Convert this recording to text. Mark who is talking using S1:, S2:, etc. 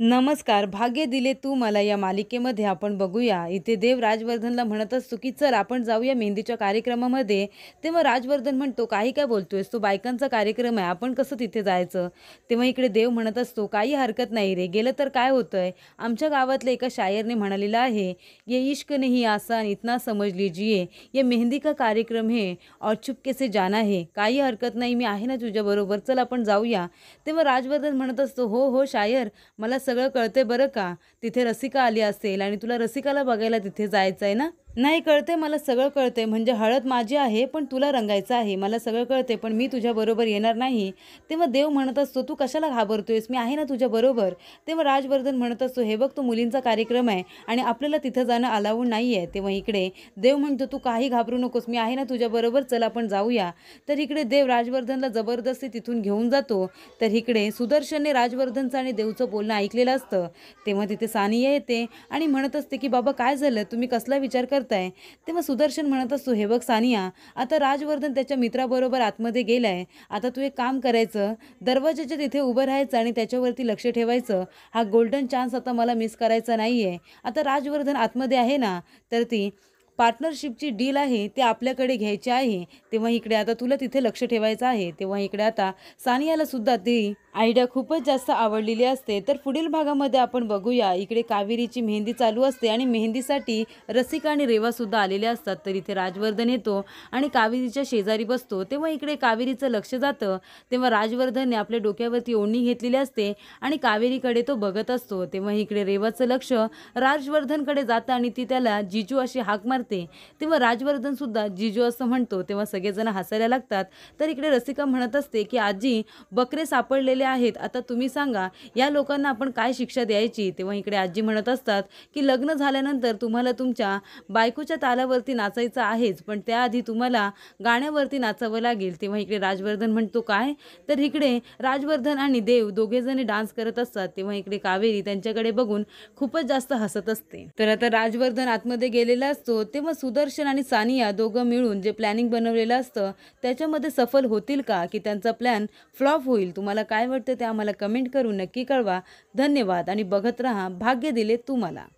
S1: नमस्कार भाग्य दिले तू मला या मालिकेमध्ये आपण बघूया इथे देव राजवर्धनला म्हणत असतो की चल आपण जाऊया मेहंदीच्या कार्यक्रमामध्ये तेव्हा राजवर्धन म्हणतो काही काय बोलतोयस तो बायकांचा कार्यक्रम आहे आपण कसं तिथे जायचं तेव्हा इकडे देव म्हणत असतो काही हरकत नाही रे गेलं तर काय होतंय आमच्या गावातल्या एका शायरने म्हणालेलं आहे ये इश्क नाही आसान इतना समज लिजिये ये मेहंदी का कार्यक्रम हे और चुपके से जाना काही हरकत नाही मी आहे ना तुझ्याबरोबर चल आपण जाऊया तेव्हा राजवर्धन म्हणत असतो हो हो शायर मला सगळं कळते बरं का तिथे रसिका आली असेल आणि तुला रसिकाला बघायला तिथे जायचं आहे ना नाही कळते मला सगळं कळते म्हणजे हळद माझी आहे पण तुला रंगायचं आहे मला सगळं कळते पण मी तुझ्याबरोबर येणार नाही तेव्हा देव म्हणत असतो तू कशाला घाबरतोयस मी आहे ना तुझ्याबरोबर तेव्हा राजवर्धन म्हणत असतो हे बघ तो मुलींचा कार्यक्रम आहे आणि आपल्याला तिथं जाणं अलावून नाही आहे तेव्हा इकडे देव म्हणतो तू काही घाबरू नकोस मी आहे ना तुझ्याबरोबर चल आपण जाऊया तर इकडे देव राजवर्धनला जबरदस्ती तिथून घेऊन जातो तर इकडे सुदर्शनने राजवर्धनचं आणि देवचं बोलणं ऐकलेलं असतं तेव्हा तिथे सानिया येते आणि म्हणत असते की बाबा काय झालं तुम्ही कसला विचार कर करताय तेव्हा सुदर्शन म्हणत असतो हे बघ सानिया आता राजवर्धन त्याच्या मित्राबरोबर आतमध्ये गेलाय आता तू एक काम करायचं दरवाजाच्या तिथे उभं राहायचं आणि त्याच्यावरती लक्ष ठेवायचं हा गोल्डन चान्स आता मला मिस करायचा नाही आता राजवर्धन आतमध्ये आहे ना तर ती पार्टनरशिपची डील आहे ते आपल्याकडे घ्यायची आहे तेव्हा इकडे आता तुला तिथे लक्ष ठेवायचं आहे तेव्हा इकडे आता सानियाला सुद्धा ती आयडिया खूपच जास्त आवडलेली असते तर पुढील भागामध्ये आपण बघूया इकडे कावेरीची मेहंदी चालू असते आणि मेहंदीसाठी रसिका आणि रेवासुद्धा आलेले असतात तर इथे राजवर्धन येतो आणि कावेरीच्या शेजारी बसतो तेव्हा इकडे कावेरीचं लक्ष जातं तेव्हा राजवर्धनने आपल्या डोक्यावरती ओढणी घेतलेली असते आणि कावेरीकडे तो बघत असतो तेव्हा इकडे रेवाचं लक्ष राजवर्धनकडे जातं आणि ती त्याला जिजू अशी हाक मारते ते तेव्हा सुद्धा जिजू असं म्हणतो तेव्हा सगळेजण हसायला लागतात तर इकडे रसिका म्हणत असते की आजी बकरे सापडलेले आहेत आता तुम्ही सांगा या लोकांना आपण काय शिक्षा द्यायची तेव्हा इकडे आजी म्हणत असतात की लग्न झाल्यानंतर तुम्हाला तुमच्या बायकोच्या तालावरती नाचायचं आहेच पण त्याआधी तुम्हाला गाण्यावरती नाचावं लागेल तेव्हा इकडे राजवर्धन म्हणतो काय तर इकडे राजवर्धन आणि देव दोघेजणी डान्स करत असतात तेव्हा इकडे कावेरी त्यांच्याकडे बघून खूपच जास्त हसत असते तर आता राजवर्धन आतमध्ये गेलेला असतो तेव्हा सुदर्शन आणि सानिया दोघं मिळून जे प्लॅनिंग बनवलेलं असतं त्याच्यामध्ये सफल होतील का की त्यांचा प्लॅन फ्लॉप होईल तुम्हाला काय वाटतं ते आम्हाला कमेंट करून नक्की कळवा धन्यवाद आणि बघत रहा भाग्य दिले तुम्हाला